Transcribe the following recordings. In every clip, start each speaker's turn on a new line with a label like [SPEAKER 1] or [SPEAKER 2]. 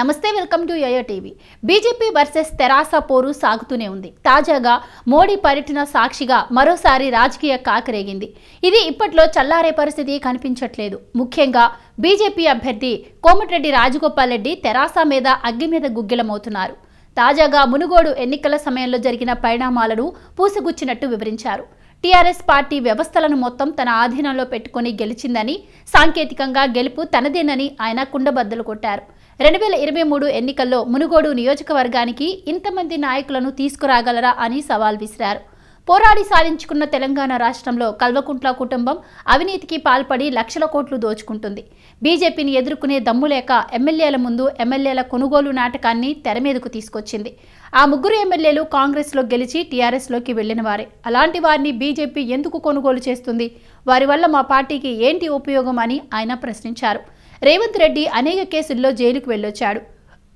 [SPEAKER 1] నమస్తే welcome to YoYo TV BJP versus TRS పోరు సాగుతూనే ఉంది తాజాగా మోడీ పర్యటన సాక్షిగా మరోసారి రాజకీయ కాకరేగింది ఇది ఇప్పట్లో చల్లారే పరిస్థితి కనిపించట్లేదు ముఖ్యంగా బీజేపీ అభ్యర్థి కోమటిరెడ్డి రాజగోపాల్ రెడ్డి తెరాస మీద అగ్గి మీద గుగ్గిలమవుతున్నారు తాజాగా మునుగోడు ఎన్నికల సమయంలో జరిగిన పరిణామాలను పూసగుచ్చినట్టు వివరించారు టీఆర్ఎస్ పార్టీ వ్యవస్థలను మొత్తం తన ఆధీనంలో పెట్టుకుని గెలిచిందని సాంకేతికంగా గెలుపు తనదేనని ఆయన కుండబద్దలు కొట్టారు రెండు వేల ఇరవై మూడు ఎన్నికల్లో మునుగోడు నియోజకవర్గానికి ఇంతమంది నాయకులను తీసుకురాగలరా అని సవాల్ విసిరారు పోరాడి సాధించుకున్న తెలంగాణ రాష్ట్రంలో కల్వకుంట్ల కుటుంబం అవినీతికి పాల్పడి లక్షల కోట్లు దోచుకుంటుంది బీజేపీని ఎదుర్కొనే దమ్ము లేక ఎమ్మెల్యేల ముందు ఎమ్మెల్యేల కొనుగోలు నాటకాన్ని తెరమీదకు తీసుకొచ్చింది ఆ ముగ్గురు ఎమ్మెల్యేలు కాంగ్రెస్లో గెలిచి టీఆర్ఎస్లోకి వెళ్లిన వారే అలాంటి వారిని బీజేపీ ఎందుకు కొనుగోలు చేస్తుంది వారి వల్ల మా పార్టీకి ఏంటి ఉపయోగం అని ఆయన ప్రశ్నించారు రేవంత్ రెడ్డి అనేక కేసుల్లో జైలుకు వెళ్ళొచ్చాడు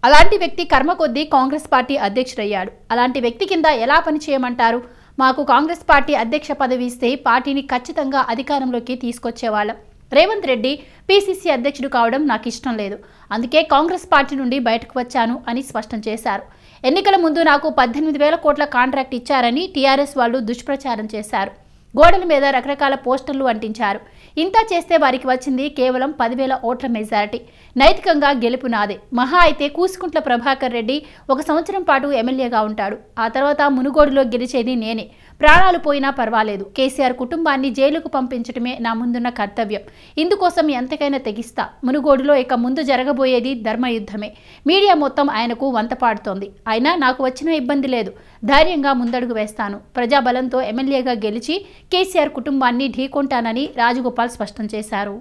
[SPEAKER 1] అలాంటి వ్యక్తి కర్మ కొద్దీ కాంగ్రెస్ పార్టీ అధ్యక్షుడయ్యాడు అలాంటి వ్యక్తి కింద ఎలా పనిచేయమంటారు మాకు కాంగ్రెస్ పార్టీ అధ్యక్ష పదవి ఇస్తే పార్టీని ఖచ్చితంగా అధికారంలోకి తీసుకొచ్చేవాళ్ళం రేవంత్ రెడ్డి పీసీసీ అధ్యక్షుడు కావడం నాకు ఇష్టం లేదు అందుకే కాంగ్రెస్ పార్టీ నుండి బయటకు వచ్చాను అని స్పష్టం చేశారు ఎన్నికల ముందు నాకు పద్దెనిమిది వేల కోట్ల కాంట్రాక్ట్ ఇచ్చారని టీఆర్ఎస్ వాళ్ళు దుష్ప్రచారం చేశారు గోడల మీద రకరకాల పోస్టర్లు అంటించారు ఇంత చేస్తే వారికి వచ్చింది కేవలం పదివేల ఓట్ల మెజారిటీ నైతికంగా గెలుపు నాదే మహా అయితే కూసుకుంట్ల ప్రభాకర్ రెడ్డి ఒక సంవత్సరం పాటు ఎమ్మెల్యేగా ఉంటాడు ఆ తర్వాత మునుగోడులో గెలిచేది నేనే ప్రాణాలు పోయినా పర్వాలేదు కేసీఆర్ కుటుంబాన్ని జైలుకు పంపించడమే నా ముందున్న కర్తవ్యం ఇందుకోసం ఎంతకైనా తెగిస్తా మునుగోడులో ఇక ముందు జరగబోయేది ధర్మయుద్ధమే మీడియా మొత్తం ఆయనకు వంతపాడుతోంది అయినా నాకు వచ్చిన ఇబ్బంది లేదు ధైర్యంగా ముందడుగు వేస్తాను ప్రజాబలంతో ఎమ్మెల్యేగా గెలిచి కేసీఆర్ కుటుంబాన్ని ఢీకొంటానని రాజగోపాల్ స్పష్టం చేశారు